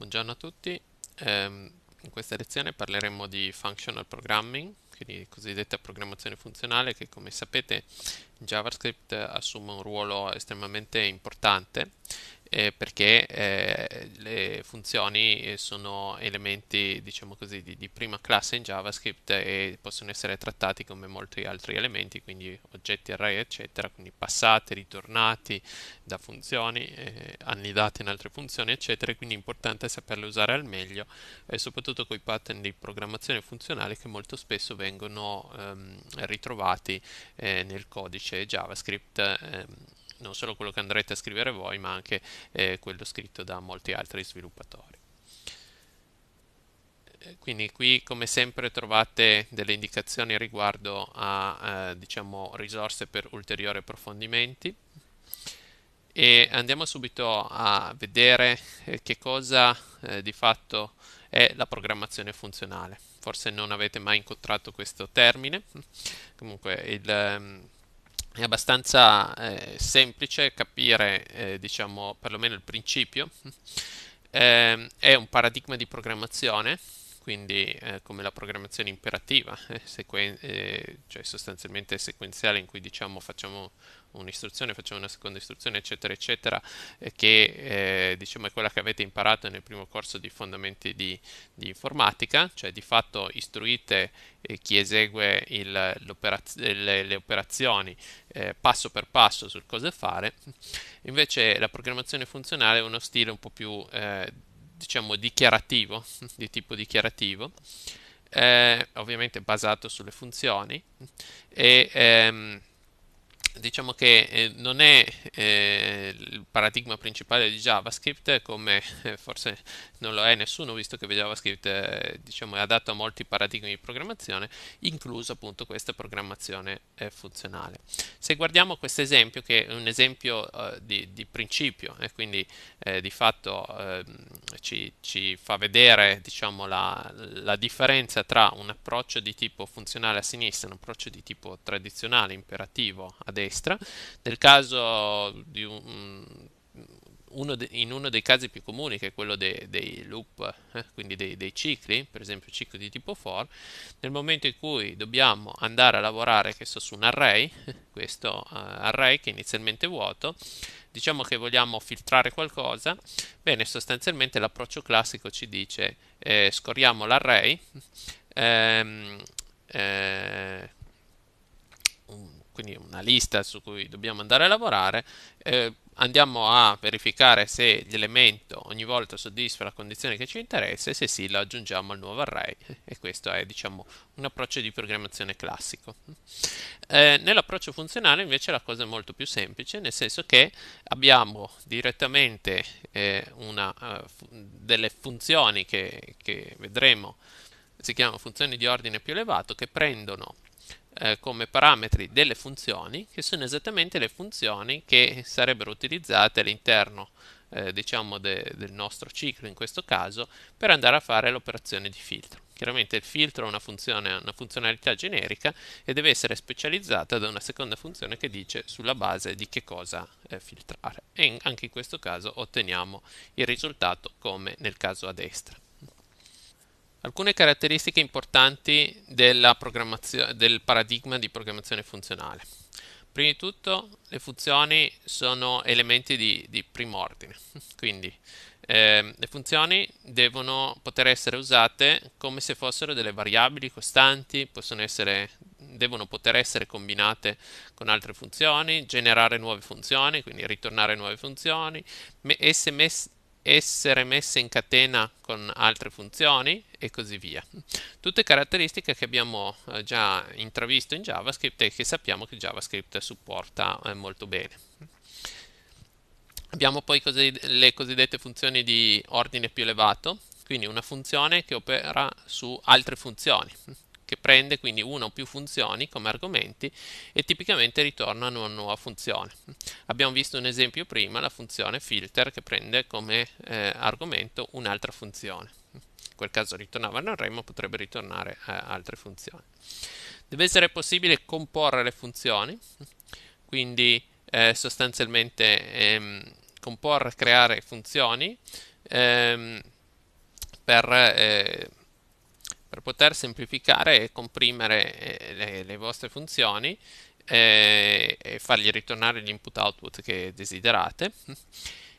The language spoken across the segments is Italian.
Buongiorno a tutti, um, in questa lezione parleremo di functional programming, quindi cosiddetta programmazione funzionale che come sapete in JavaScript assume un ruolo estremamente importante eh, perché eh, le funzioni eh, sono elementi, diciamo così, di, di, prima classe in JavaScript e possono essere trattati come molti altri elementi, quindi oggetti, array, eccetera, quindi passati, ritornati da funzioni, eh, annidati in altre funzioni, eccetera, quindi è importante saperle usare al meglio e eh, soprattutto con i pattern di programmazione funzionale che molto spesso vengono ehm, ritrovati eh, nel codice JavaScript ehm, non solo quello che andrete a scrivere voi, ma anche eh, quello scritto da molti altri sviluppatori. Eh, quindi qui come sempre trovate delle indicazioni riguardo a eh, diciamo, risorse per ulteriori approfondimenti e andiamo subito a vedere eh, che cosa eh, di fatto è la programmazione funzionale. Forse non avete mai incontrato questo termine, comunque il ehm, è abbastanza eh, semplice capire, eh, diciamo, perlomeno il principio. Eh, è un paradigma di programmazione, quindi eh, come la programmazione imperativa, eh, eh, cioè sostanzialmente sequenziale in cui diciamo facciamo un'istruzione, facciamo una seconda istruzione, eccetera, eccetera, eh, che eh, diciamo è quella che avete imparato nel primo corso di fondamenti di, di informatica, cioè di fatto istruite eh, chi esegue il, le, le, operazioni eh, passo per passo sul cosa fare, invece la programmazione funzionale è uno stile un po' più eh, diciamo dichiarativo, di tipo dichiarativo. Eh, ovviamente basato sulle funzioni e ehm, diciamo che eh, non è eh, il paradigma principale di JavaScript, come eh, forse non lo è nessuno, visto che JavaScript diciamo, è adatto a molti paradigmi di programmazione, incluso appunto questa programmazione eh, funzionale. Se guardiamo questo esempio, che è un esempio eh, di, di, principio, e quindi eh, di fatto ehm, ci, ci, fa vedere diciamo, la, la differenza tra un approccio di tipo funzionale a sinistra e un approccio di tipo tradizionale, imperativo, a destra, destra. Nel caso di un, uno de, in uno dei casi più comuni, che è quello de, dei loop, eh, quindi dei, dei, cicli, per esempio cicli di tipo for, nel momento in cui dobbiamo andare a lavorare so, su un array, questo uh, array che è inizialmente vuoto, diciamo che vogliamo filtrare qualcosa, bene, sostanzialmente l'approccio classico ci dice eh, scorriamo l'array, ehm, eh, quindi una lista su cui dobbiamo andare a lavorare, eh, andiamo a verificare se l'elemento ogni volta soddisfa la condizione che ci interessa e se sì lo aggiungiamo al nuovo array e questo è diciamo un approccio di programmazione classico. Eh, nell'approccio funzionale invece la cosa è molto più semplice nel senso che abbiamo direttamente eh, una, uh, delle funzioni che, che vedremo si chiamano funzioni di ordine più elevato che prendono eh, come parametri delle funzioni che sono esattamente le funzioni che sarebbero utilizzate all'interno eh, diciamo de, del nostro ciclo in questo caso per andare a fare l'operazione di filtro. Chiaramente il filtro è una, funzione, una funzionalità generica e deve essere specializzata da una seconda funzione che dice sulla base di che cosa eh, filtrare e in, anche in questo caso otteniamo il risultato come nel caso a destra. Alcune caratteristiche importanti del paradigma di programmazione funzionale. Prima di tutto le funzioni sono elementi di, di ordine, quindi eh, le funzioni devono poter essere usate come se fossero delle variabili costanti, essere, devono poter essere combinate con altre funzioni, generare nuove funzioni, quindi ritornare nuove funzioni, esse messe essere messe in catena con altre funzioni e così via. Tutte caratteristiche che abbiamo eh, già intravisto in JavaScript e che sappiamo che JavaScript supporta eh, molto bene. Abbiamo poi così, le cosiddette funzioni di ordine più elevato, quindi una funzione che opera su altre funzioni che prende quindi una o più funzioni come argomenti e tipicamente ritorna una nuova funzione. Abbiamo visto un esempio prima, la funzione filter che prende come eh, argomento un'altra funzione. In quel caso ritornava ma potrebbe ritornare a altre funzioni. Deve essere possibile comporre le funzioni, quindi eh, sostanzialmente ehm, comporre, creare funzioni ehm, per... Eh, per poter semplificare e comprimere eh, le, le vostre funzioni e, eh, e fargli ritornare l'input output che desiderate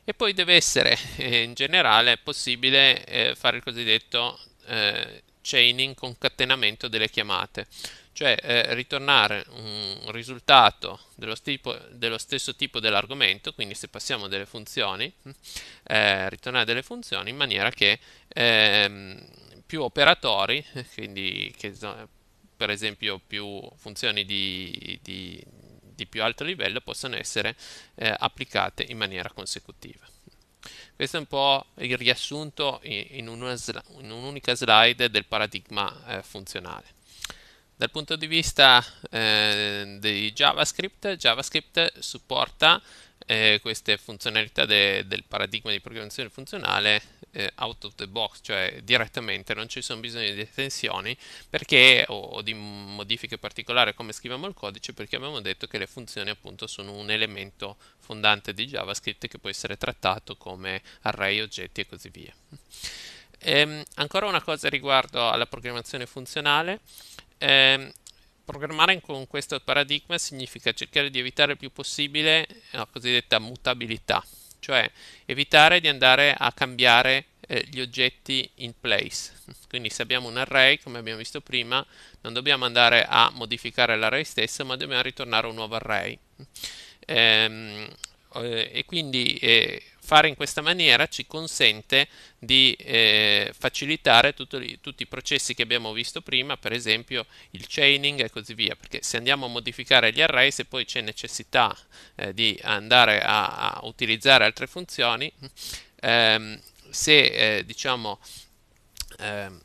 e poi deve essere eh, in generale possibile fare il cosiddetto chaining concatenamento delle chiamate cioè eh, ritornare un risultato dello, stipo, dello stesso tipo dell'argomento, quindi se passiamo delle funzioni, eh, ritornare delle funzioni in maniera che ehm, più operatori, quindi che, per esempio più funzioni di, di, di, più alto livello possono essere eh, applicate in maniera consecutiva. Questo è un po' il riassunto in, un'unica slide del paradigma eh, funzionale. Dal punto di vista eh, di JavaScript, JavaScript supporta eh, queste funzionalità de, del paradigma di programmazione funzionale eh, out of the box, cioè direttamente, non ci sono bisogno di estensioni perché, o, o, di modifiche particolari come scriviamo il codice, perché abbiamo detto che le funzioni appunto sono un elemento fondante di JavaScript che può essere trattato come array, oggetti e così via. E, ehm, ancora una cosa riguardo alla programmazione funzionale. Eh, Programmare con questo paradigma significa cercare di evitare il più possibile la cosiddetta mutabilità, cioè evitare di andare a cambiare eh, gli oggetti in place. Quindi se abbiamo un array, come abbiamo visto prima, non dobbiamo andare a modificare l'array stesso, ma dobbiamo ritornare a un nuovo array. Ehm, eh, e quindi eh, fare in questa maniera ci consente di eh, facilitare tutto, tutti i processi che abbiamo visto prima, per esempio il chaining e così via, perché se andiamo a modificare gli array, se poi c'è necessità eh, di andare a, a, utilizzare altre funzioni, ehm, se eh, diciamo ehm,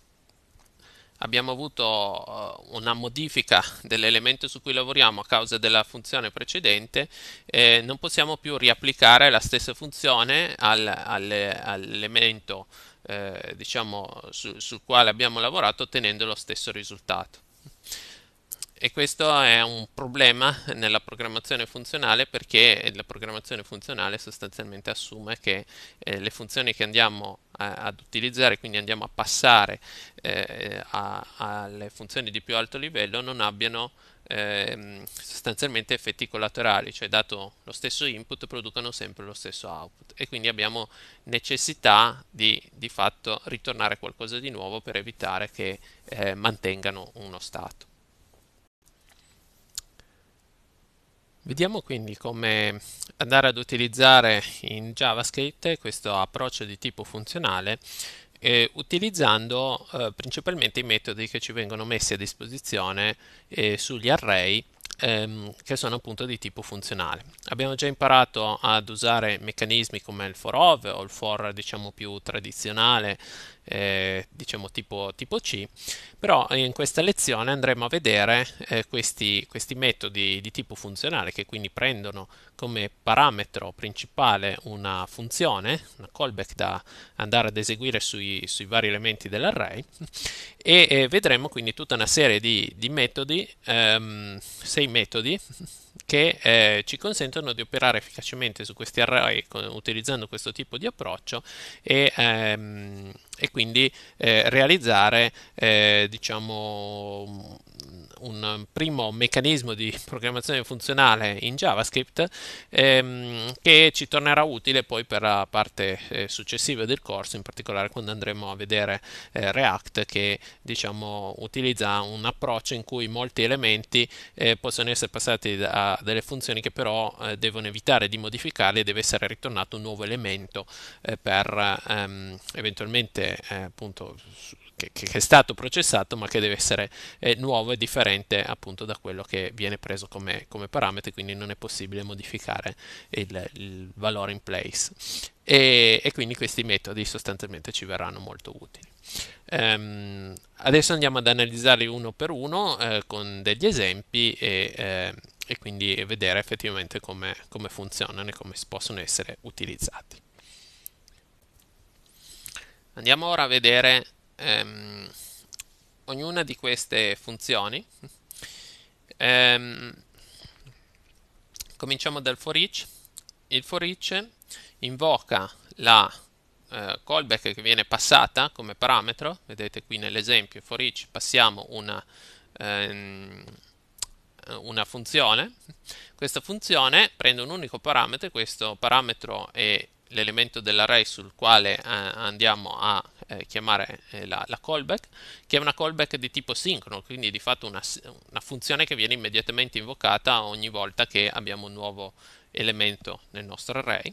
abbiamo avuto eh, una modifica dell'elemento su cui lavoriamo a causa della funzione precedente, eh, non possiamo più riapplicare la stessa funzione al, al, all'elemento eh, diciamo, su, sul quale abbiamo lavorato ottenendo lo stesso risultato. E questo è un problema nella programmazione funzionale perché la programmazione funzionale sostanzialmente assume che eh, le funzioni che andiamo a, ad utilizzare, quindi andiamo a passare eh, alle funzioni di più alto livello, non abbiano eh, sostanzialmente effetti collaterali, cioè dato lo stesso input producano sempre lo stesso output e quindi abbiamo necessità di di fatto ritornare qualcosa di nuovo per evitare che eh, mantengano uno stato. Vediamo quindi come andare ad utilizzare in JavaScript questo approccio di tipo funzionale eh, utilizzando eh, principalmente i metodi che ci vengono messi a disposizione eh, sugli array ehm, che sono appunto di tipo funzionale. Abbiamo già imparato ad usare meccanismi come il for of o il for diciamo più tradizionale eh, diciamo tipo, tipo, C, però in questa lezione andremo a vedere eh, questi, questi, metodi di tipo funzionale che quindi prendono come parametro principale una funzione, una callback da andare ad eseguire sui, sui vari elementi dell'array e eh, vedremo quindi tutta una serie di, di metodi, ehm, sei metodi che eh, ci consentono di operare efficacemente su questi array con, utilizzando questo tipo di approccio e, ehm, e quindi eh, realizzare eh, diciamo un um, primo meccanismo di programmazione funzionale in JavaScript ehm, che ci tornerà utile poi per la parte eh, successiva del corso, in particolare quando andremo a vedere eh, React che diciamo, utilizza un approccio in cui molti elementi eh, possono essere passati a delle funzioni che però eh, devono evitare di modificarli e deve essere ritornato un nuovo elemento eh, per ehm, eventualmente eh, appunto che, che, è stato processato ma che deve essere eh, nuovo e differente appunto da quello che viene preso come, come parametri, quindi non è possibile modificare il, il valore in place. E, e, quindi questi metodi sostanzialmente ci verranno molto utili. Ehm, adesso andiamo ad analizzarli uno per uno eh, con degli esempi e, eh, e quindi vedere effettivamente come, come funzionano e come possono essere utilizzati. Andiamo ora a vedere ehm, ognuna di queste funzioni. Ehm, cominciamo dal for each. Il for each invoca la eh, callback che viene passata come parametro. Vedete qui nell'esempio for each passiamo una, ehm, una funzione. Questa funzione prende un unico parametro e questo parametro è l'elemento dell'array sul quale eh, andiamo a eh, chiamare eh, la, la, callback, che è una callback di tipo sincrono, quindi di fatto una, una funzione che viene immediatamente invocata ogni volta che abbiamo un nuovo elemento nel nostro array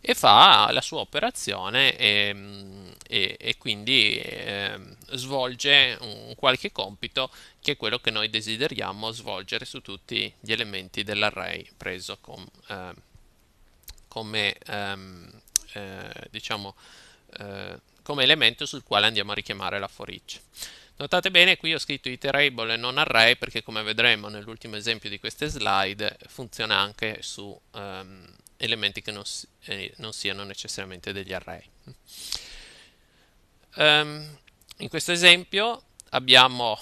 e fa la sua operazione e, ehm, e, e quindi eh, svolge un qualche compito che è quello che noi desideriamo svolgere su tutti gli elementi dell'array preso com, eh, come ehm, eh, diciamo eh, come elemento sul quale andiamo a richiamare la for each. Notate bene, qui ho scritto iterable e non array perché come vedremo nell'ultimo esempio di queste slide funziona anche su um, elementi che non, eh, non, siano necessariamente degli array. Um, in questo esempio abbiamo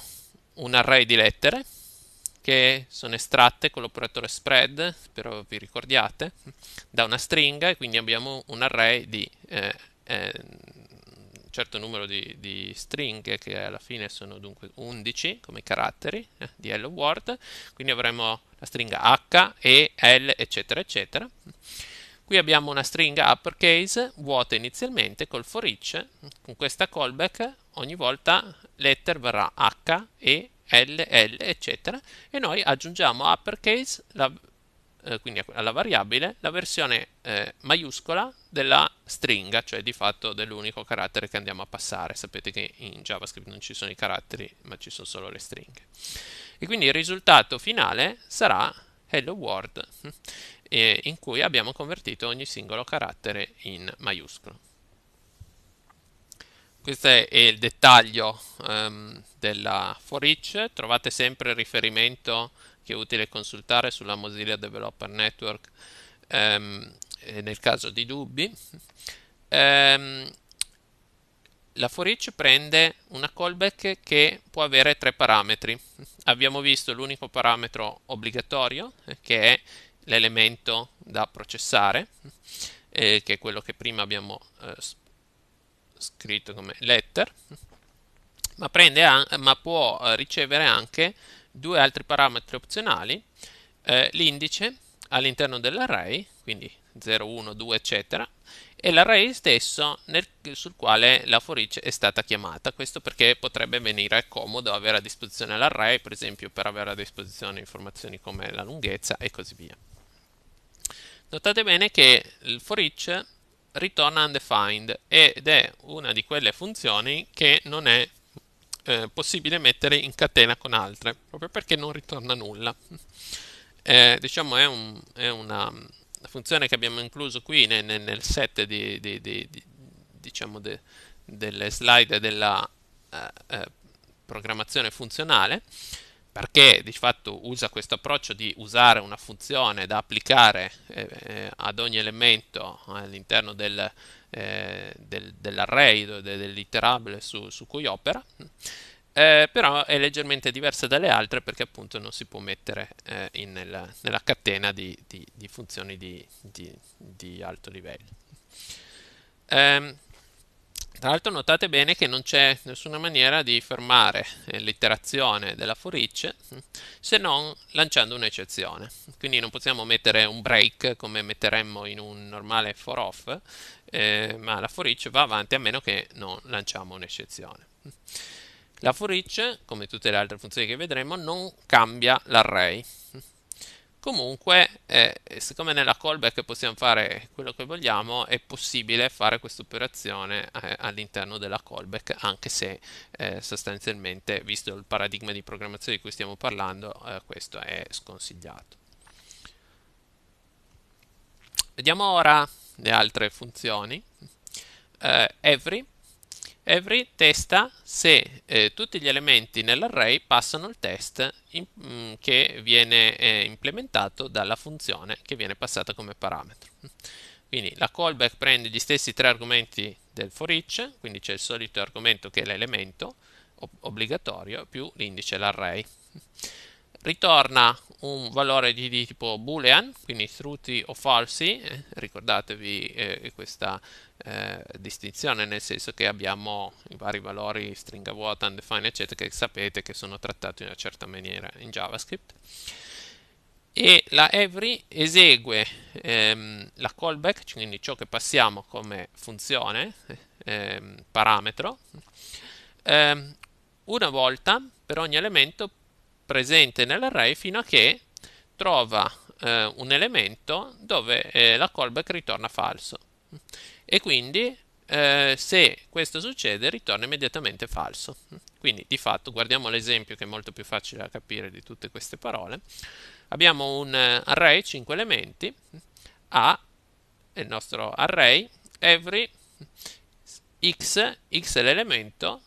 un array di lettere che sono estratte con l'operatore spread, spero vi ricordiate, da una stringa e quindi abbiamo un array di eh, eh, certo numero di, di, stringhe che alla fine sono dunque 11 come caratteri eh, di hello world quindi avremo la stringa h, e, l eccetera eccetera qui abbiamo una stringa uppercase vuota inizialmente col for each con questa callback ogni volta letter verrà h, e, l, l eccetera e noi aggiungiamo uppercase la eh, quindi alla variabile, la versione eh, maiuscola della stringa, cioè di fatto dell'unico carattere che andiamo a passare. Sapete che in JavaScript non ci sono i caratteri, ma ci sono solo le stringhe. E quindi il risultato finale sarà hello world, eh, in cui abbiamo convertito ogni singolo carattere in maiuscolo. Questo è il dettaglio um, della for each, trovate sempre il riferimento che è utile consultare sulla Mozilla Developer Network ehm, eh, nel caso di dubbi. Ehm, la for each prende una callback che può avere tre parametri. Abbiamo visto l'unico parametro obbligatorio, eh, che è l'elemento da processare, eh, che è quello che prima abbiamo eh, scritto come letter, ma, a, ma può eh, ricevere anche due altri parametri opzionali, eh, l'indice all'interno dell'array, quindi 0, 1, 2, eccetera, e l'array stesso nel, sul quale la for each è stata chiamata. Questo perché potrebbe venire comodo avere a disposizione l'array, per esempio per avere a disposizione informazioni come la lunghezza e così via. Notate bene che il for each ritorna undefined ed è una di quelle funzioni che non è eh, possibile mettere in catena con altre, proprio perché non ritorna nulla. Eh, diciamo è, un, è una, mm, funzione che abbiamo incluso qui nel, nel set di, di, di, diciamo de, delle slide della eh, eh programmazione funzionale perché di fatto usa questo approccio di usare una funzione da applicare eh, eh ad ogni elemento all'interno del, eh, del, dell'array, del, dell'iterabile su, su, cui opera, eh, però è leggermente diversa dalle altre perché appunto non si può mettere eh, in, nella, nella, catena di, di, di funzioni di, di, alto livello. Ehm, tra l'altro notate bene che non c'è nessuna maniera di fermare eh, l'iterazione della for each mm, se non lanciando un'eccezione. Quindi non possiamo mettere un break come metteremmo in un normale for off, eh, ma la for each va avanti a meno che non lanciamo un'eccezione. La for each, come tutte le altre funzioni che vedremo, non cambia l'array. Comunque, eh, siccome nella callback possiamo fare quello che vogliamo, è possibile fare questa operazione eh, all'interno della callback, anche se eh, sostanzialmente, visto il paradigma di programmazione di cui stiamo parlando, eh, questo è sconsigliato. Vediamo ora le altre funzioni. Eh, every every testa se eh, tutti gli elementi nell'array passano il test in, mh, mm, che viene eh, implementato dalla funzione che viene passata come parametro. Quindi la callback prende gli stessi tre argomenti del for each, quindi c'è il solito argomento che è l'elemento ob obbligatorio più l'indice l'array. Ritorna un valore di, di tipo boolean, quindi true o false, eh, ricordatevi eh, questa eh, distinzione, nel senso che abbiamo i vari valori stringa vuota, undefined, eccetera, che sapete che sono trattati in una certa maniera in JavaScript. E la every esegue ehm, la callback, quindi ciò che passiamo come funzione, ehm, parametro, ehm, una volta per ogni elemento presente nell'array fino a che trova eh, un elemento dove eh, la callback ritorna falso e quindi eh, se questo succede ritorna immediatamente falso. Quindi di fatto guardiamo l'esempio che è molto più facile da capire di tutte queste parole. Abbiamo un eh, array 5 elementi A è il nostro array every x x è l'elemento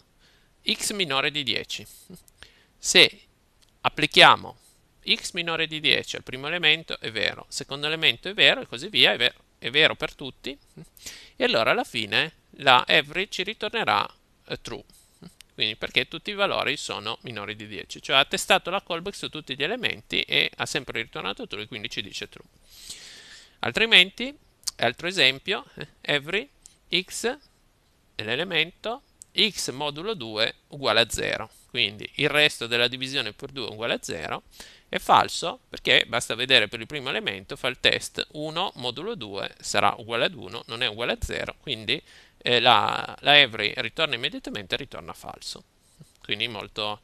x minore di 10. Se applichiamo x minore di 10 al primo elemento è vero, secondo elemento è vero e così via, è vero, è vero per tutti e allora alla fine la every ci ritornerà eh, true quindi perché tutti i valori sono minori di 10 cioè ha testato la callback su tutti gli elementi e ha sempre ritornato true quindi ci dice true altrimenti altro esempio every eh, x è l'elemento x modulo 2 uguale a 0 quindi il resto della divisione per 2 è uguale a 0, è falso perché basta vedere per il primo elemento, fa il test 1 modulo 2 sarà uguale ad 1, non è uguale a 0, quindi eh, la, la every ritorna immediatamente e ritorna falso. Quindi molto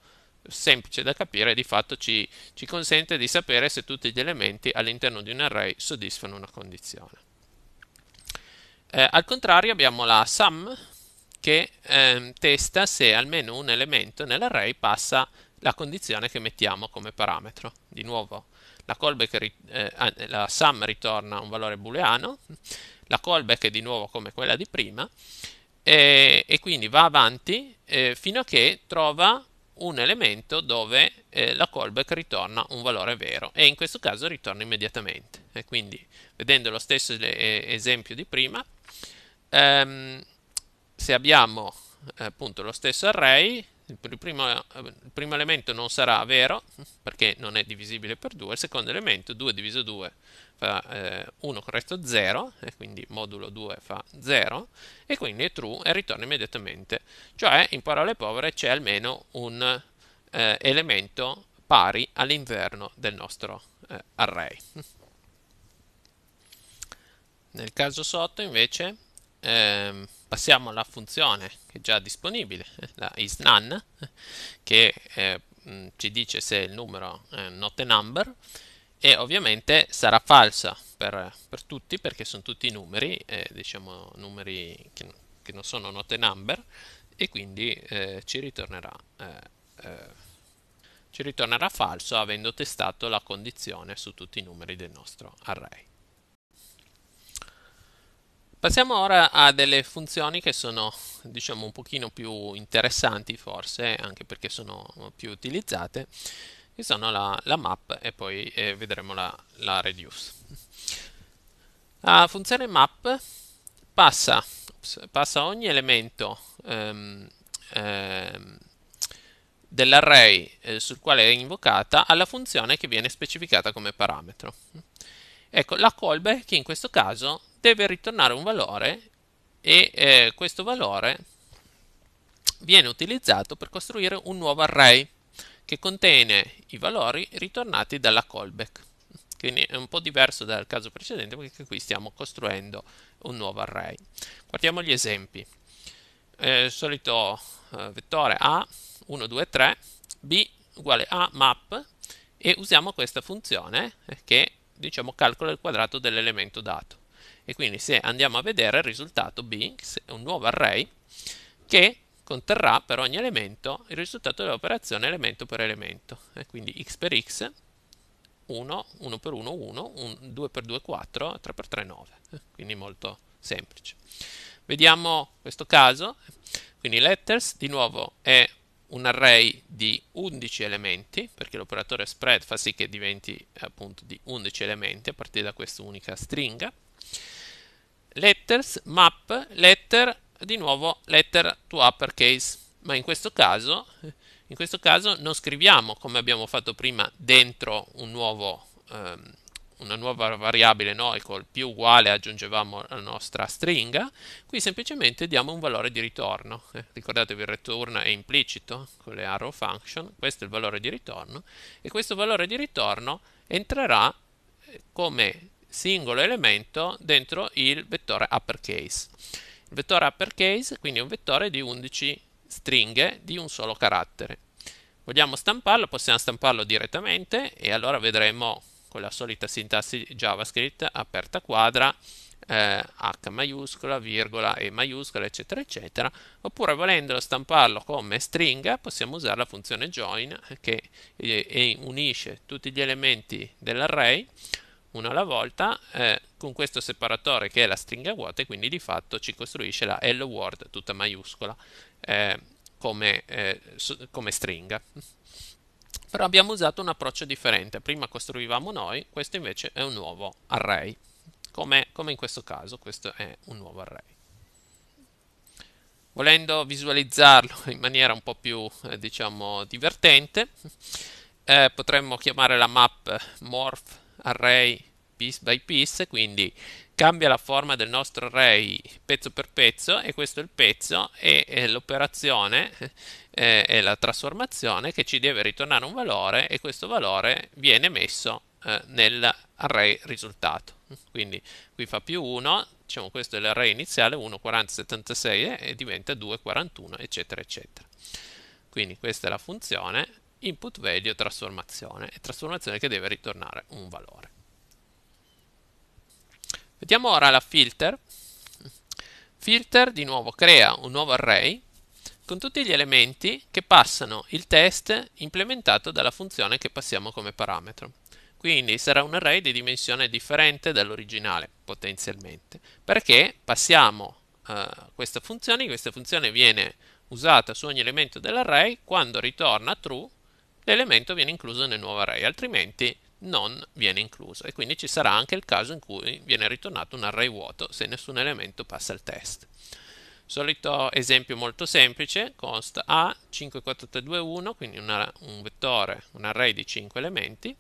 semplice da capire, di fatto ci, ci consente di sapere se tutti gli elementi all'interno di un array soddisfano una condizione. Eh, al contrario abbiamo la sum che ehm, testa se almeno un elemento nell'array passa la condizione che mettiamo come parametro. Di nuovo, la, callback, eh, la sum ritorna un valore booleano, la callback è di nuovo come quella di prima, e, e quindi va avanti eh, fino a che trova un elemento dove eh, la callback ritorna un valore vero e in questo caso ritorna immediatamente. E quindi, vedendo lo stesso eh, esempio di prima, ehm, se abbiamo eh, appunto lo stesso array, il primo, il primo, elemento non sarà vero perché non è divisibile per 2, il secondo elemento 2 diviso 2 fa eh, 1 con resto 0 e quindi modulo 2 fa 0 e quindi è true e ritorna immediatamente, cioè in parole povere c'è almeno un eh, elemento pari all'interno del nostro eh, array. Nel caso sotto invece ehm, passiamo alla funzione che è già disponibile, la isNone, che eh, mm, ci dice se il numero è not a number e ovviamente sarà falsa per, per tutti perché sono tutti numeri, eh, diciamo numeri che, che, non sono not a number e quindi eh, ci, ritornerà, eh, eh, ci ritornerà falso avendo testato la condizione su tutti i numeri del nostro array. Passiamo ora a delle funzioni che sono diciamo un pochino più interessanti forse, anche perché sono più utilizzate, che sono la, la map e poi eh, vedremo la, la reduce. La funzione map passa, passa ogni elemento ehm, ehm, dell'array eh, sul quale è invocata alla funzione che viene specificata come parametro. Ecco, la callback in questo caso deve ritornare un valore e eh, questo valore viene utilizzato per costruire un nuovo array che contiene i valori ritornati dalla callback. Quindi è un po' diverso dal caso precedente perché qui stiamo costruendo un nuovo array. Guardiamo gli esempi. Eh, solito eh, vettore A, 1, 2, 3, B uguale a map e usiamo questa funzione eh, che diciamo calcola il quadrato dell'elemento dato. E quindi se andiamo a vedere il risultato B, è un nuovo array, che conterrà per ogni elemento il risultato dell'operazione elemento per elemento. E quindi x per x, 1, 1 per 1, 1, 1 2 per 2, 4, 3 per 3, 9. Eh, quindi molto semplice. Vediamo questo caso. Quindi letters, di nuovo, è un array di 11 elementi, perché l'operatore spread fa sì che diventi appunto di 11 elementi a partire da questa unica stringa letters, map, letter, di nuovo letter to uppercase. Ma in questo caso, in questo caso non scriviamo come abbiamo fatto prima dentro un nuovo, um, una nuova variabile noi col più uguale aggiungevamo la nostra stringa, qui semplicemente diamo un valore di ritorno. Eh, ricordatevi il return è implicito con le arrow function, questo è il valore di ritorno e questo valore di ritorno entrerà eh, come singolo elemento dentro il vettore uppercase. Il vettore uppercase quindi è un vettore di 11 stringhe di un solo carattere. Vogliamo stamparlo, possiamo stamparlo direttamente e allora vedremo con la solita sintassi JavaScript aperta quadra eh, H maiuscola, virgola E maiuscola, eccetera, eccetera, oppure volendolo stamparlo come stringa possiamo usare la funzione join che eh, unisce tutti gli elementi dell'array una alla volta eh, con questo separatore che è la stringa vuota e quindi di fatto ci costruisce la hello world tutta maiuscola eh, come, eh, come stringa però abbiamo usato un approccio differente prima costruivamo noi questo invece è un nuovo array come, come in questo caso questo è un nuovo array volendo visualizzarlo in maniera un po' più eh, diciamo divertente eh, potremmo chiamare la map morph array piece by piece, quindi cambia la forma del nostro array pezzo per pezzo e questo è il pezzo e l'operazione eh, è la trasformazione che ci deve ritornare un valore e questo valore viene messo eh, nell'array risultato. Quindi qui fa più 1, diciamo questo è l'array iniziale 1, 40, 76 e diventa 2, 41 eccetera eccetera. Quindi questa è la funzione input value trasformazione e trasformazione che deve ritornare un valore. Vediamo ora la filter. Filter di nuovo crea un nuovo array con tutti gli elementi che passano il test implementato dalla funzione che passiamo come parametro. Quindi sarà un array di dimensione differente dall'originale potenzialmente, perché passiamo eh, questa funzione, questa funzione viene usata su ogni elemento dell'array, quando ritorna true l'elemento viene incluso nel nuovo array, altrimenti non viene incluso e quindi ci sarà anche il caso in cui viene ritornato un array vuoto se nessun elemento passa il test. Solito esempio molto semplice, const a 54321, quindi una, un vettore, un array di 5 elementi,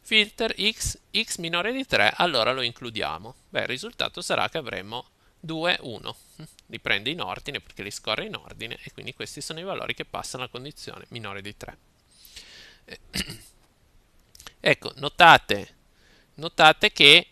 filter x, x minore di 3, allora lo includiamo. Beh, il risultato sarà che avremo 2, 1. Li prende in ordine perché li scorre in ordine e quindi questi sono i valori che passano alla condizione minore di 3. Eh, ecco, notate, notate che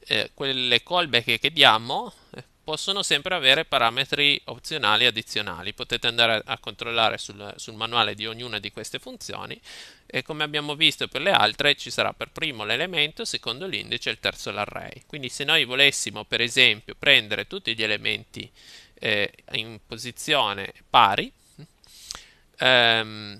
eh, quelle callback che diamo eh, possono sempre avere parametri opzionali e addizionali. Potete andare a controllare sul, sul, manuale di ognuna di queste funzioni e come abbiamo visto per le altre ci sarà per primo l'elemento, secondo l'indice e il terzo l'array. Quindi se noi volessimo per esempio prendere tutti gli elementi eh, in posizione pari, ehm,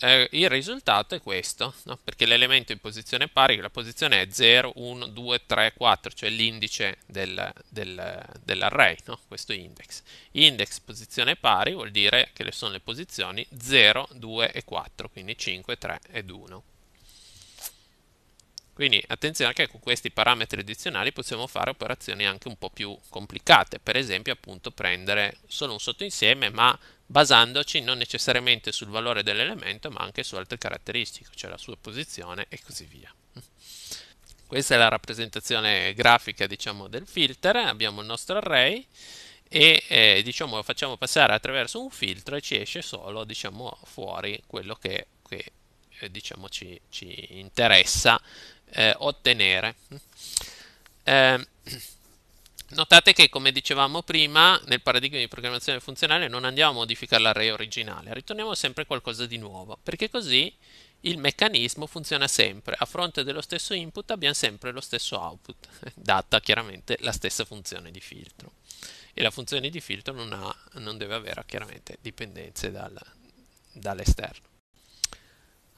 eh, il risultato è questo, no? perché l'elemento in posizione pari, la posizione è 0, 1, 2, 3, 4, cioè l'indice del, del, dell'array, no? questo index. Index posizione pari vuol dire che le sono le posizioni 0, 2 e 4, quindi 5, 3 ed 1. Quindi attenzione che con questi parametri addizionali possiamo fare operazioni anche un po' più complicate, per esempio appunto prendere solo un sottoinsieme ma basandoci non necessariamente sul valore dell'elemento ma anche su altre caratteristiche, cioè la sua posizione e così via. Questa è la rappresentazione grafica diciamo, del filter, abbiamo il nostro array e eh, diciamo, lo facciamo passare attraverso un filtro e ci esce solo diciamo, fuori quello che, che eh, diciamo, ci, ci, interessa eh, ottenere. Eh, Notate che, come dicevamo prima, nel paradigma di programmazione funzionale non andiamo a modificare l'array originale, ritorniamo sempre qualcosa di nuovo, perché così il meccanismo funziona sempre. A fronte dello stesso input abbiamo sempre lo stesso output, data chiaramente la stessa funzione di filtro. E la funzione di filtro non, ha, non deve avere chiaramente dipendenze dal, dall'esterno.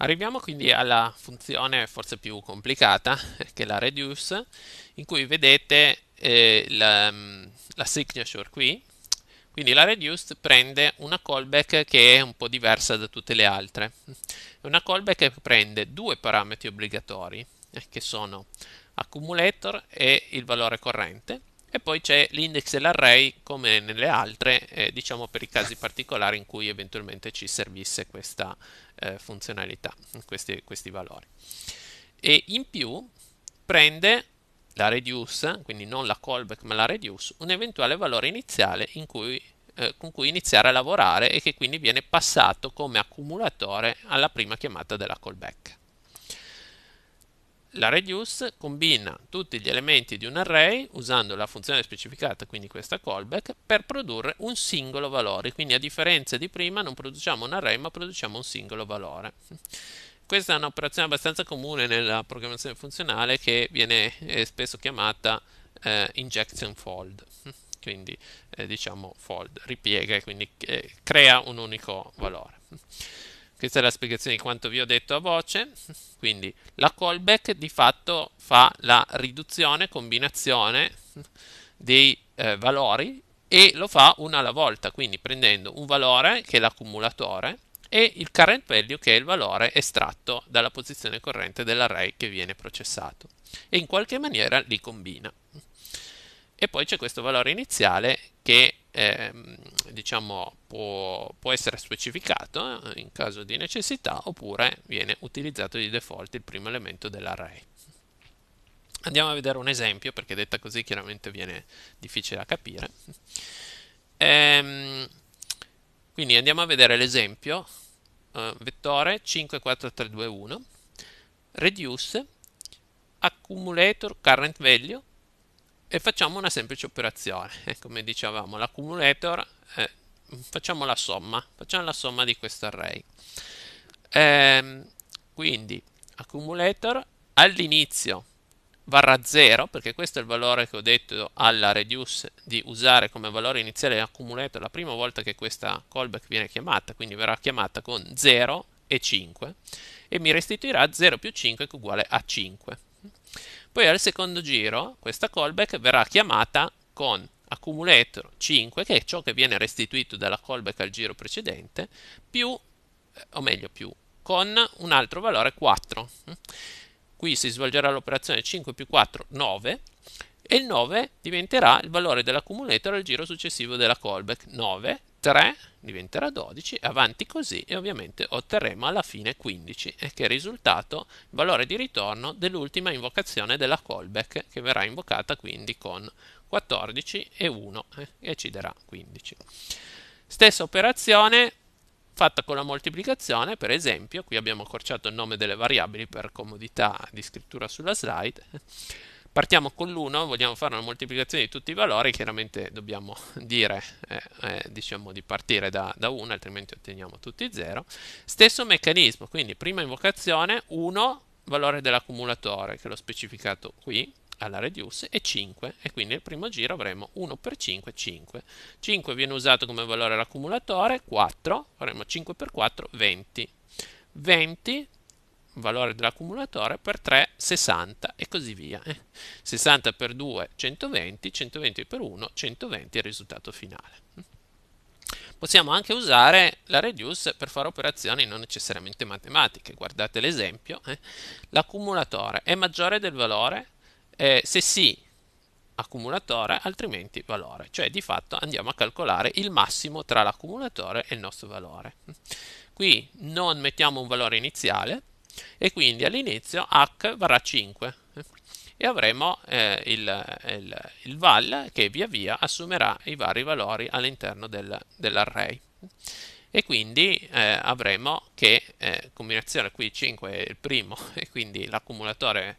Arriviamo quindi alla funzione forse più complicata, che è la reduce, in cui vedete eh, la, mm, la, signature qui. Quindi la reduce prende una callback che è un po' diversa da tutte le altre. È una callback che prende due parametri obbligatori, eh, che sono accumulator e il valore corrente, e poi c'è l'index dell'array come nelle altre eh, diciamo per i casi particolari in cui eventualmente ci servisse questa eh, funzionalità questi, questi, valori e in più prende la reduce quindi non la callback ma la reduce un eventuale valore iniziale in cui, eh, con cui iniziare a lavorare e che quindi viene passato come accumulatore alla prima chiamata della callback la reduce combina tutti gli elementi di un array usando la funzione specificata, quindi questa callback, per produrre un singolo valore. Quindi a differenza di prima non produciamo un array ma produciamo un singolo valore. Questa è un'operazione abbastanza comune nella programmazione funzionale che viene eh, spesso chiamata eh, injection fold, quindi eh, diciamo fold, ripiega, quindi eh, crea un unico valore. Questa è la spiegazione di quanto vi ho detto a voce. Quindi la callback di fatto fa la riduzione, combinazione dei eh, valori e lo fa una alla volta, quindi prendendo un valore che è l'accumulatore e il current value che è il valore estratto dalla posizione corrente dell'array che viene processato e in qualche maniera li combina. E poi c'è questo valore iniziale che eh, diciamo, può, può, essere specificato eh, in caso di necessità oppure viene utilizzato di default il primo elemento dell'array. Andiamo a vedere un esempio perché detta così chiaramente viene difficile da capire. Ehm, quindi andiamo a vedere l'esempio eh, vettore 54321 reduce accumulator current value e facciamo una semplice operazione. Eh, come dicevamo, l'accumulator, eh, facciamo la somma, facciamo la somma di questo array. Eh, quindi accumulator all'inizio varrà 0 perché questo è il valore che ho detto alla reduce di usare come valore iniziale l'accumulator la prima volta che questa callback viene chiamata quindi verrà chiamata con 0 e 5 e mi restituirà 0 più 5 che è uguale a 5 poi al secondo giro questa callback verrà chiamata con accumulator 5, che è ciò che viene restituito dalla callback al giro precedente, più, eh, o meglio più, con un altro valore 4. Qui si svolgerà l'operazione 5 più 4, 9, e il 9 diventerà il valore dell'accumulator al giro successivo della callback 9 3 diventerà 12 avanti così e ovviamente otterremo alla fine 15 e eh, che è il risultato il valore di ritorno dell'ultima invocazione della callback che verrà invocata quindi con 14 e 1 eh, e ci darà 15 stessa operazione fatta con la moltiplicazione per esempio qui abbiamo accorciato il nome delle variabili per comodità di scrittura sulla slide Partiamo con l'1, vogliamo fare una moltiplicazione di tutti i valori, chiaramente dobbiamo dire eh, eh, diciamo di partire da, da 1, altrimenti otteniamo tutti 0. Stesso meccanismo, quindi prima invocazione 1, valore dell'accumulatore, che l'ho specificato qui, alla reduce e 5 e quindi nel primo giro avremo 1 per 5 5 5 viene usato come valore dell'accumulatore, 4 faremo 5 per 4 20 20 valore dell'accumulatore per 3 60 e così via 60 eh. per 2 120 120 per 1 120 il risultato finale possiamo anche usare la reduce per fare operazioni non necessariamente matematiche guardate l'esempio eh. l'accumulatore è maggiore del valore eh, se sì accumulatore altrimenti valore cioè di fatto andiamo a calcolare il massimo tra l'accumulatore e il nostro valore qui non mettiamo un valore iniziale e quindi all'inizio h varrà 5 e avremo eh, il, il, il, val che via via assumerà i vari valori all'interno del, dell'array e quindi eh, avremo che eh, combinazione qui 5 è il primo e quindi l'accumulatore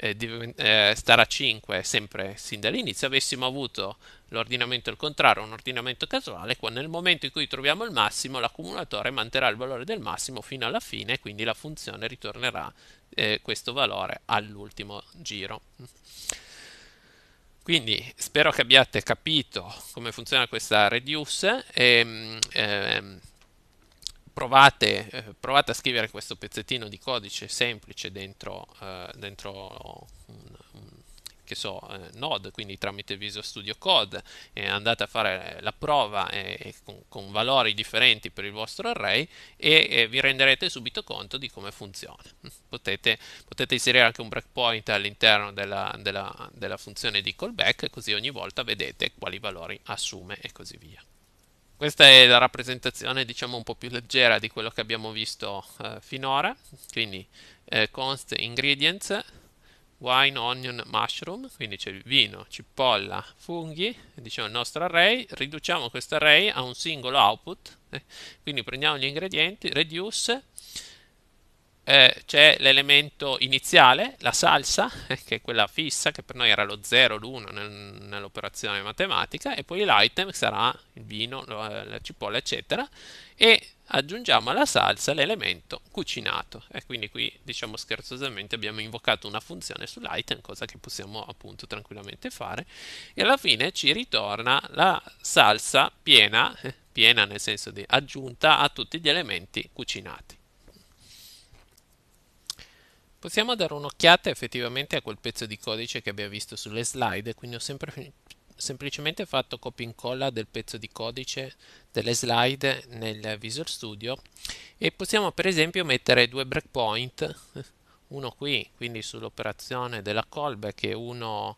eh, di, eh, stare a 5 sempre sin dall'inizio, avessimo avuto l'ordinamento al contrario, un ordinamento casuale, nel momento in cui troviamo il massimo l'accumulatore manterrà il valore del massimo fino alla fine quindi la funzione ritornerà eh, questo valore all'ultimo giro. Quindi spero che abbiate capito come funziona questa reduce e, ehm, ehm provate, eh, provate, a scrivere questo pezzettino di codice semplice dentro, eh, dentro un, che so, eh, Node, quindi tramite Visual Studio Code, eh, andate a fare la prova eh, con, con, valori differenti per il vostro array e vi renderete subito conto di come funziona. Potete, potete inserire anche un breakpoint all'interno della, della, della funzione di callback, così ogni volta vedete quali valori assume e così via. Questa è la rappresentazione, diciamo, un po' più leggera di quello che abbiamo visto eh, finora. Quindi eh, const ingredients, wine, onion, mushroom, quindi c'è vino, cipolla, funghi, diciamo il nostro array, riduciamo questo array a un singolo output, eh? quindi prendiamo gli ingredienti, reduce, eh, c'è l'elemento iniziale, la salsa, che è quella fissa, che per noi era lo 0, l'1 nel, nell'operazione matematica, e poi l'item sarà il vino, eh, la cipolla, eccetera, e aggiungiamo alla salsa l'elemento cucinato. E quindi qui, diciamo scherzosamente, abbiamo invocato una funzione sull'item, cosa che possiamo appunto tranquillamente fare, e alla fine ci ritorna la salsa piena, piena nel senso di aggiunta a tutti gli elementi cucinati. Possiamo dare un'occhiata effettivamente a quel pezzo di codice che abbiamo visto sulle slide, quindi ho sempre, semplicemente fatto copia e incolla del pezzo di codice delle slide nel Visual Studio e possiamo per esempio mettere due breakpoint, uno qui, quindi sull'operazione della callback e uno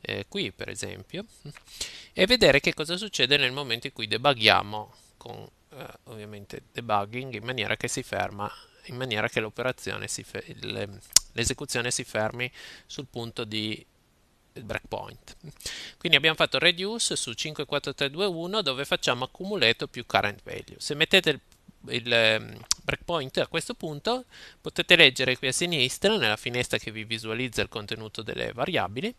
eh, qui per esempio, e vedere che cosa succede nel momento in cui debughiamo con eh, ovviamente debugging in maniera che si ferma, in maniera che l'operazione si l'esecuzione si fermi sul punto di breakpoint. Quindi abbiamo fatto reduce su 54321 dove facciamo accumulato più current value. Se mettete il il ehm, breakpoint a questo punto potete leggere qui a sinistra nella finestra che vi visualizza il contenuto delle variabili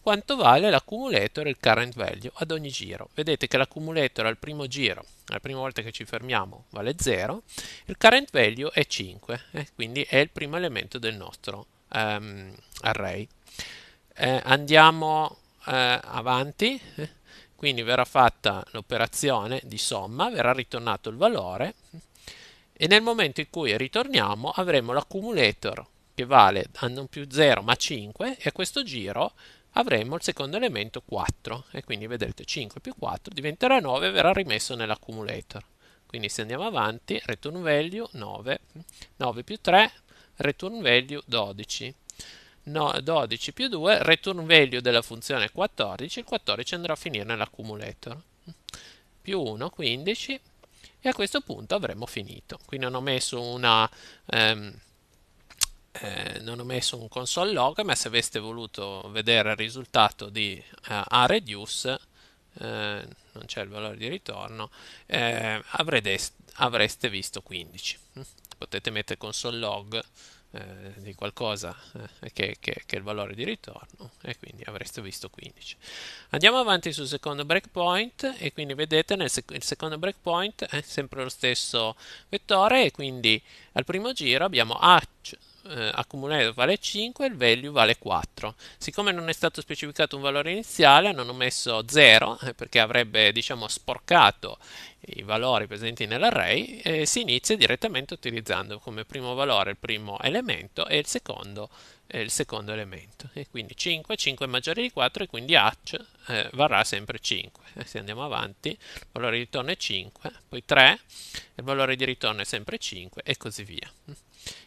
quanto vale l'accumulator e il current value ad ogni giro vedete che l'accumulator al primo giro la prima volta che ci fermiamo vale 0 il current value è 5 eh, quindi è il primo elemento del nostro um, array eh, andiamo eh, avanti eh, quindi verrà fatta l'operazione di somma, verrà ritornato il valore e nel momento in cui ritorniamo avremo l'accumulator che vale a non più 0 ma 5 e a questo giro avremo il secondo elemento 4 e quindi vedrete 5 più 4 diventerà 9 e verrà rimesso nell'accumulator quindi se andiamo avanti return value 9 9 più 3 return value 12 no, 12 più 2 return value della funzione 14 il 14 andrà a finire nell'accumulator più 1 15 e a questo punto avremmo finito. Qui non ho messo una... Ehm, eh, non ho messo un console log, ma se aveste voluto vedere il risultato di eh, A-Reduce, eh, non c'è il valore di ritorno, eh, avrete, avreste visto 15. Potete mettere console log eh, di qualcosa eh, che, che, che, è il valore di ritorno e quindi avreste visto 15 andiamo avanti sul secondo breakpoint e quindi vedete nel sec secondo breakpoint è sempre lo stesso vettore e quindi al primo giro abbiamo A eh, accumulato vale 5 il value vale 4. Siccome non è stato specificato un valore iniziale, non ho messo 0 eh, perché avrebbe diciamo sporcato i valori presenti nell'array e si inizia direttamente utilizzando come primo valore il primo elemento e il secondo, eh, il secondo elemento. E quindi 5, 5 è maggiore di 4 e quindi hatch eh, varrà sempre 5. E eh, se andiamo avanti, il valore di ritorno è 5, poi 3, il valore di ritorno è sempre 5 e così via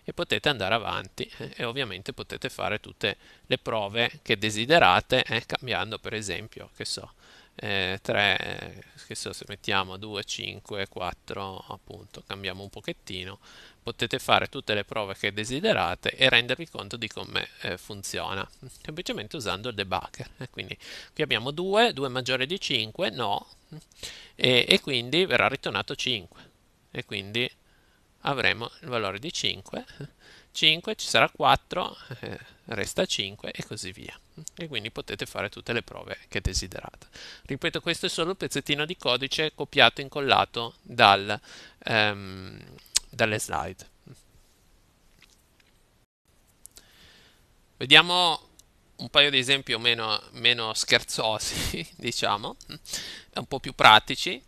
e potete andare avanti eh, e ovviamente potete fare tutte le prove che desiderate eh, cambiando per esempio che so eh, eh che so se mettiamo 2 5 4 appunto cambiamo un pochettino potete fare tutte le prove che desiderate e rendervi conto di come eh, funziona semplicemente usando il debugger eh, quindi qui abbiamo 2 2 maggiore di 5 no e, e quindi verrà ritornato 5 e quindi avremo il valore di 5, 5 ci sarà 4, resta 5 e così via. E quindi potete fare tutte le prove che desiderate. Ripeto, questo è solo un pezzettino di codice copiato e incollato dal, um, dalle slide. Vediamo un paio di esempi meno, meno scherzosi, diciamo, un po' più pratici.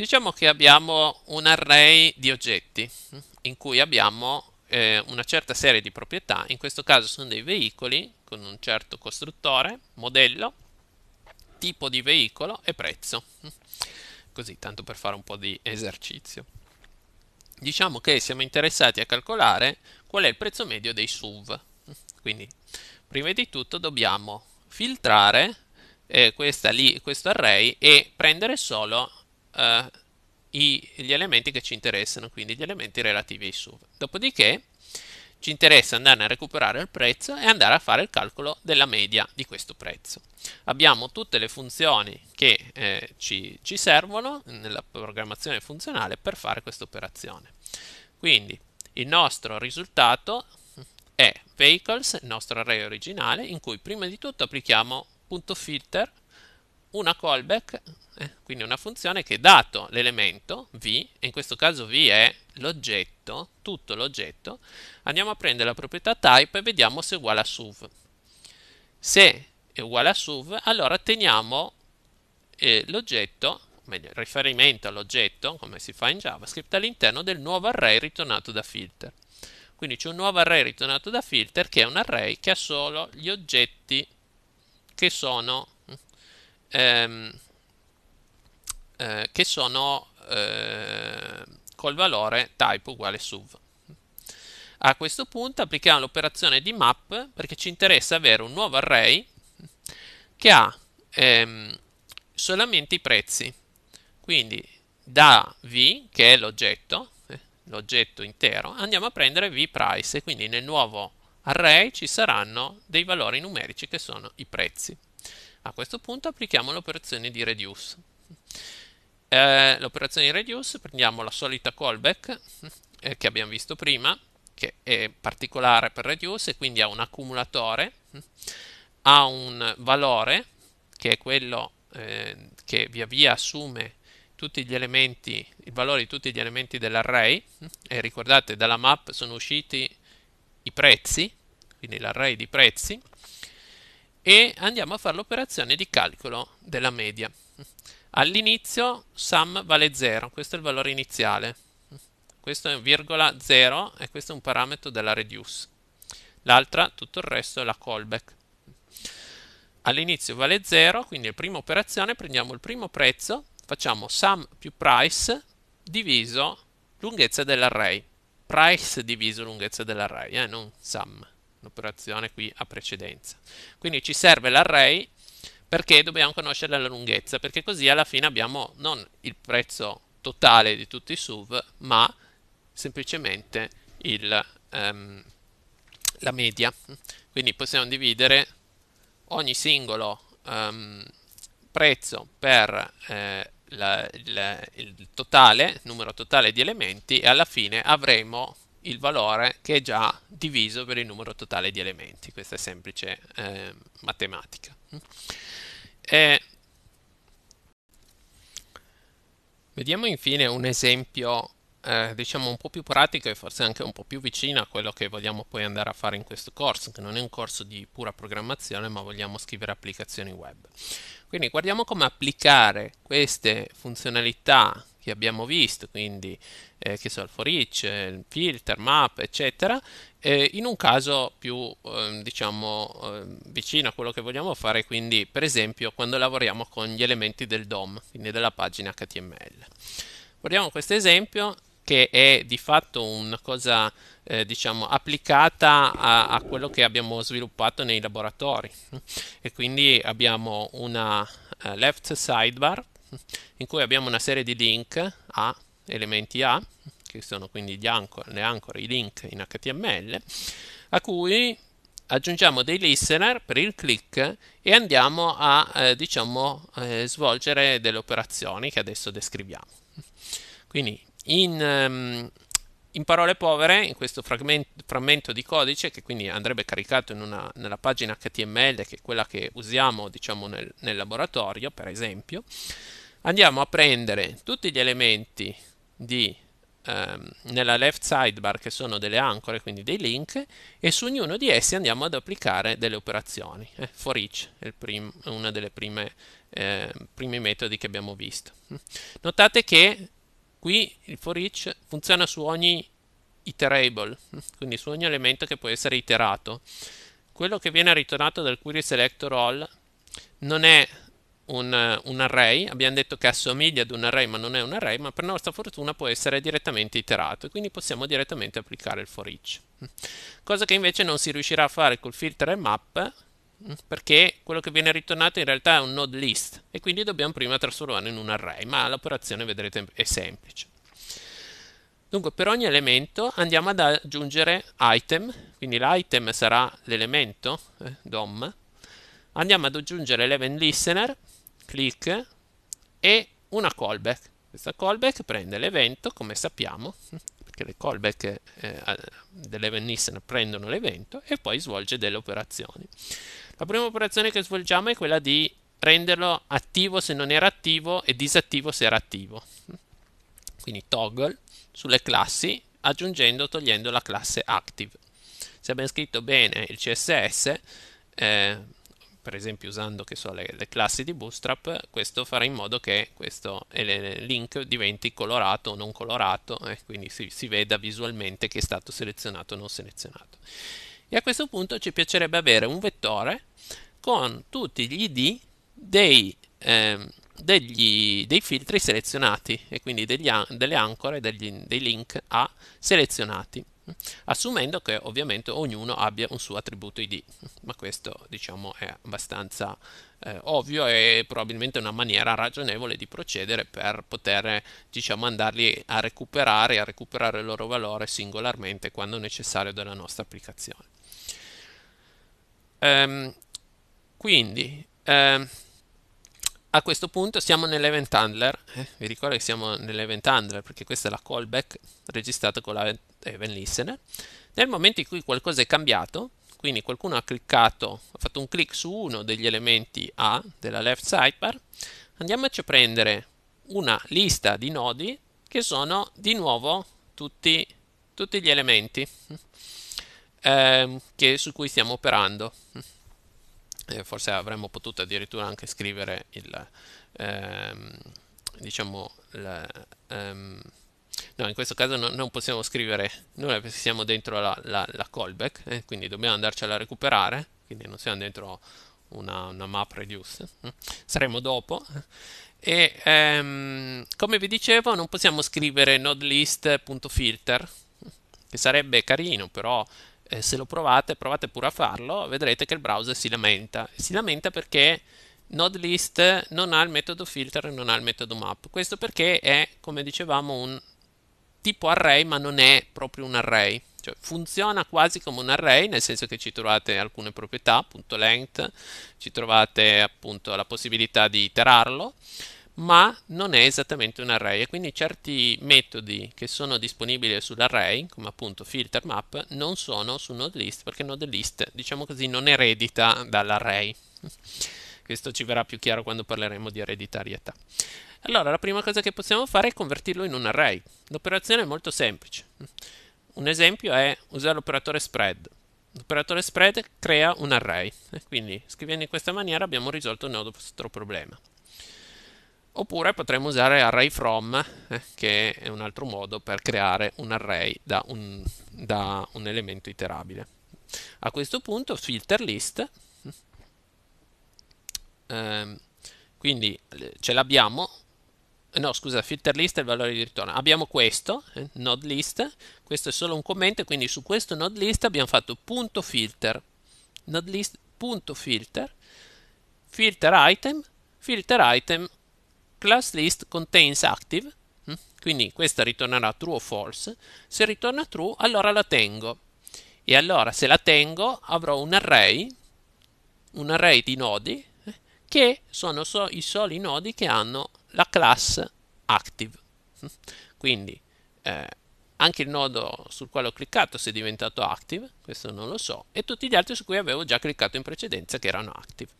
Diciamo che abbiamo un array di oggetti in cui abbiamo eh, una certa serie di proprietà, in questo caso sono dei veicoli con un certo costruttore, modello, tipo di veicolo e prezzo, così tanto per fare un po' di esercizio. Diciamo che siamo interessati a calcolare qual è il prezzo medio dei SUV, quindi prima di tutto dobbiamo filtrare eh, li, questo array e prendere solo eh, i, gli elementi che ci interessano, quindi gli elementi relativi ai SUV. Dopodiché ci interessa andare a recuperare il prezzo e andare a fare il calcolo della media di questo prezzo. Abbiamo tutte le funzioni che eh, ci, ci servono nella programmazione funzionale per fare questa operazione. Quindi il nostro risultato è vehicles, il nostro array originale, in cui prima di tutto applichiamo punto filter una callback, eh, quindi una funzione che dato l'elemento v, e in questo caso v è l'oggetto, tutto l'oggetto, andiamo a prendere la proprietà type e vediamo se è uguale a suv. Se è uguale a suv, allora teniamo eh, l'oggetto, meglio, riferimento all'oggetto, come si fa in JavaScript, all'interno del nuovo array ritornato da filter. Quindi c'è un nuovo array ritornato da filter che è un array che ha solo gli oggetti che sono ehm, eh, che sono eh, col valore type uguale suv. A questo punto applichiamo l'operazione di map perché ci interessa avere un nuovo array che ha ehm, solamente i prezzi. Quindi da v, che è l'oggetto, eh, l'oggetto intero, andiamo a prendere v price e quindi nel nuovo array ci saranno dei valori numerici che sono i prezzi. A questo punto applichiamo l'operazione di reduce. Eh, l'operazione di reduce prendiamo la solita callback eh, che abbiamo visto prima, che è particolare per reduce, e quindi ha un accumulatore, ha un valore che è quello eh, che via via assume tutti gli elementi, il valore di tutti gli elementi dell'array e ricordate dalla map sono usciti i prezzi, quindi l'array di prezzi e andiamo a fare l'operazione di calcolo della media. All'inizio sum vale 0, questo è il valore iniziale, questo è virgola 0 e questo è un parametro della reduce, l'altra tutto il resto è la callback. All'inizio vale 0, quindi la prima operazione prendiamo il primo prezzo, facciamo sum più price diviso lunghezza dell'array, price diviso lunghezza dell'array, eh, non sum l'operazione qui a precedenza. Quindi ci serve l'array perché dobbiamo conoscere la lunghezza, perché così alla fine abbiamo non il prezzo totale di tutti i SUV, ma semplicemente il, um, la media. Quindi possiamo dividere ogni singolo um, prezzo per eh, la, la, il totale, numero totale di elementi e alla fine avremo il valore che è già diviso per il numero totale di elementi. Questa è semplice eh, matematica. E vediamo infine un esempio eh, diciamo un po' più pratico e forse anche un po' più vicino a quello che vogliamo poi andare a fare in questo corso, che non è un corso di pura programmazione, ma vogliamo scrivere applicazioni web. Quindi guardiamo come applicare queste funzionalità che abbiamo visto, quindi eh, che so, il for each, filter, map, eccetera, eh, in un caso più eh, diciamo ehm, vicino a quello che vogliamo fare, quindi per esempio quando lavoriamo con gli elementi del DOM, quindi della pagina HTML. Guardiamo questo esempio che è di fatto una cosa eh, diciamo applicata a, a, quello che abbiamo sviluppato nei laboratori e quindi abbiamo una uh, left sidebar in cui abbiamo una serie di link a elementi A, che sono quindi anchor, le anchor, i link in HTML, a cui aggiungiamo dei listener per il click e andiamo a eh, diciamo, eh, svolgere delle operazioni che adesso descriviamo. Quindi in, ehm, in parole povere, in questo frammento, di codice, che quindi andrebbe caricato una, nella pagina HTML, che è quella che usiamo diciamo, nel, nel laboratorio, per esempio, andiamo a prendere tutti gli elementi di, ehm, nella left sidebar che sono delle ancore, quindi dei link, e su ognuno di essi andiamo ad applicare delle operazioni. Eh, for each è uno dei eh, primi metodi che abbiamo visto. Notate che qui il for each funziona su ogni iterable, quindi su ogni elemento che può essere iterato. Quello che viene ritornato dal query selector all non è un, un array, abbiamo detto che assomiglia ad un array ma non è un array, ma per nostra fortuna può essere direttamente iterato e quindi possiamo direttamente applicare il for each. Cosa che invece non si riuscirà a fare col filter e map perché quello che viene ritornato in realtà è un node list e quindi dobbiamo prima trasformarlo in un array, ma l'operazione vedrete è semplice. Dunque per ogni elemento andiamo ad aggiungere item, quindi l'item sarà l'elemento eh, DOM, andiamo ad aggiungere l'event listener click e una callback. Questa callback prende l'evento, come sappiamo, perché le callback eh, dell'event listener prendono l'evento e poi svolge delle operazioni. La prima operazione che svolgiamo è quella di renderlo attivo se non era attivo e disattivo se era attivo. Quindi toggle sulle classi aggiungendo o togliendo la classe active. Se abbiamo scritto bene il CSS, eh, per esempio usando so, le, le, classi di bootstrap, questo farà in modo che questo eh, link diventi colorato o non colorato, eh, quindi si, si veda visualmente che è stato selezionato o non selezionato. E a questo punto ci piacerebbe avere un vettore con tutti gli id dei, eh, degli, dei filtri selezionati e quindi degli, delle ancore, degli, dei link a selezionati assumendo che ovviamente ognuno abbia un suo attributo id, ma questo diciamo è abbastanza eh, ovvio e probabilmente una maniera ragionevole di procedere per poter diciamo andarli a recuperare a recuperare il loro valore singolarmente quando necessario dalla nostra applicazione. Ehm, quindi ehm, a questo punto siamo nell'event handler, eh, vi ricordo che siamo nell'event handler perché questa è la callback registrata con l'event event eh, listener. Nel momento in cui qualcosa è cambiato, quindi qualcuno ha cliccato, ha fatto un clic su uno degli elementi A della left sidebar, andiamoci a prendere una lista di nodi che sono di nuovo tutti, tutti gli elementi eh, che, su cui stiamo operando. Eh, forse avremmo potuto addirittura anche scrivere il, ehm, diciamo, la, ehm, No, in questo caso no, non possiamo scrivere nulla perché siamo dentro la, la, la callback, eh, quindi dobbiamo andarcela a recuperare, quindi non siamo dentro una, una map reduce, eh, mm. saremo dopo. E ehm, come vi dicevo, non possiamo scrivere nodelist.filter, che sarebbe carino, però eh, se lo provate, provate pure a farlo, vedrete che il browser si lamenta. Si lamenta perché NodeList non ha il metodo filter e non ha il metodo map. Questo perché è, come dicevamo, un tipo array ma non è proprio un array, cioè funziona quasi come un array nel senso che ci trovate alcune proprietà, punto length, ci trovate appunto la possibilità di iterarlo, ma non è esattamente un array e quindi certi metodi che sono disponibili sull'array, come appunto filter map, non sono su node list perché node list, diciamo così, non eredita dall'array. Questo ci verrà più chiaro quando parleremo di ereditarietà. Allora, la prima cosa che possiamo fare è convertirlo in un array. L'operazione è molto semplice. Un esempio è usare l'operatore spread. L'operatore spread crea un array. Quindi, scrivendo in questa maniera, abbiamo risolto il nostro problema. Oppure potremmo usare array from, eh, che è un altro modo per creare un array da un, da un elemento iterabile. A questo punto, filter list ehm, quindi eh, ce l'abbiamo no scusa filter list è il valore di ritorno abbiamo questo eh, node list questo è solo un commento quindi su questo node list abbiamo fatto punto filter node list punto filter filter item filter item class list contains active mm, quindi questa ritornerà true o false se ritorna true allora la tengo e allora se la tengo avrò un array un array di nodi che sono so i soli nodi che hanno la class active. Quindi eh, anche il nodo sul quale ho cliccato si è diventato active, questo non lo so, e tutti gli altri su cui avevo già cliccato in precedenza che erano active.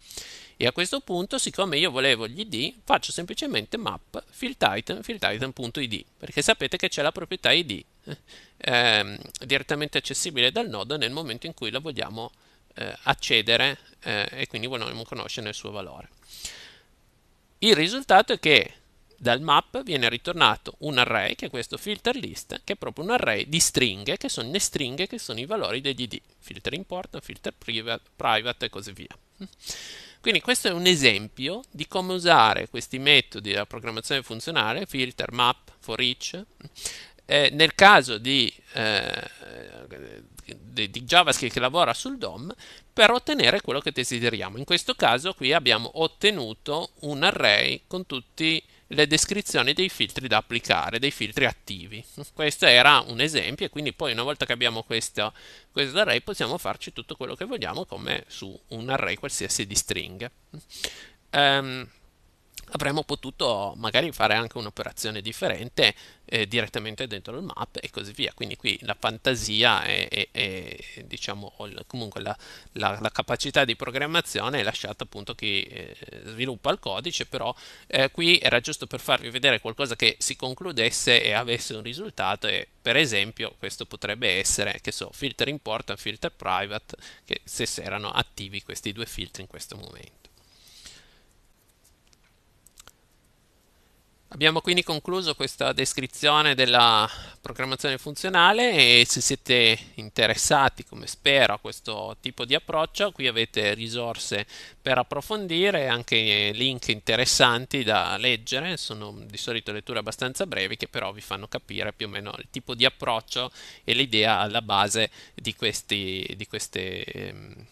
E a questo punto, siccome io volevo gli id, faccio semplicemente map fieldItem, fieldItem.id, perché sapete che c'è la proprietà id eh, ehm, direttamente accessibile dal nodo nel momento in cui la vogliamo eh, accedere eh, e quindi volevamo conoscere il suo valore. Il risultato è che dal map viene ritornato un array, che è questo filter list, che è proprio un array di stringhe, che sono le stringhe che sono i valori degli id, filter import, filter private, private e così via. Quindi questo è un esempio di come usare questi metodi della programmazione funzionale, filter, map, for each, eh, nel caso di eh, di JavaScript che lavora sul DOM per ottenere quello che desideriamo. In questo caso qui abbiamo ottenuto un array con tutte le descrizioni dei filtri da applicare, dei filtri attivi. Questo era un esempio e quindi poi una volta che abbiamo questo, questo array possiamo farci tutto quello che vogliamo come su un array qualsiasi di stringhe. Um, avremmo potuto magari fare anche un'operazione differente eh, direttamente dentro il map e così via. Quindi qui la fantasia e, diciamo comunque la, la, la, capacità di programmazione è lasciata appunto a chi eh, sviluppa il codice, però eh, qui era giusto per farvi vedere qualcosa che si concludesse e avesse un risultato e per esempio questo potrebbe essere, che so, filter important, filter private, che se erano attivi questi due filtri in questo momento. Abbiamo quindi concluso questa descrizione della programmazione funzionale e se siete interessati, come spero, a questo tipo di approccio, qui avete risorse per approfondire, anche link interessanti da leggere, sono di solito letture abbastanza brevi che però vi fanno capire più o meno il tipo di approccio e l'idea alla base di, questi, di queste... Ehm,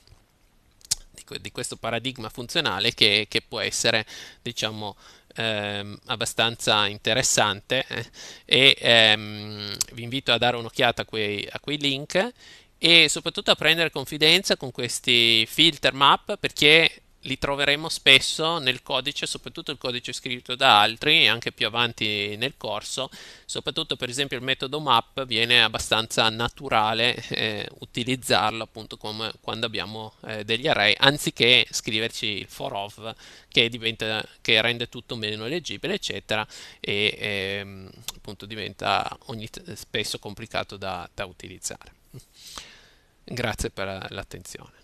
di questo paradigma funzionale che, che può essere diciamo ehm, abbastanza interessante eh, e ehm, vi invito a dare un'occhiata a quei, a quei link e soprattutto a prendere confidenza con questi filter map perché li troveremo spesso nel codice, soprattutto il codice scritto da altri, anche più avanti nel corso, soprattutto per esempio il metodo map viene abbastanza naturale eh, utilizzarlo appunto come quando abbiamo eh, degli array, anziché scriverci il for of che, diventa, che rende tutto meno leggibile, eccetera, e ehm, appunto diventa ogni, spesso complicato da, da utilizzare. Grazie per l'attenzione.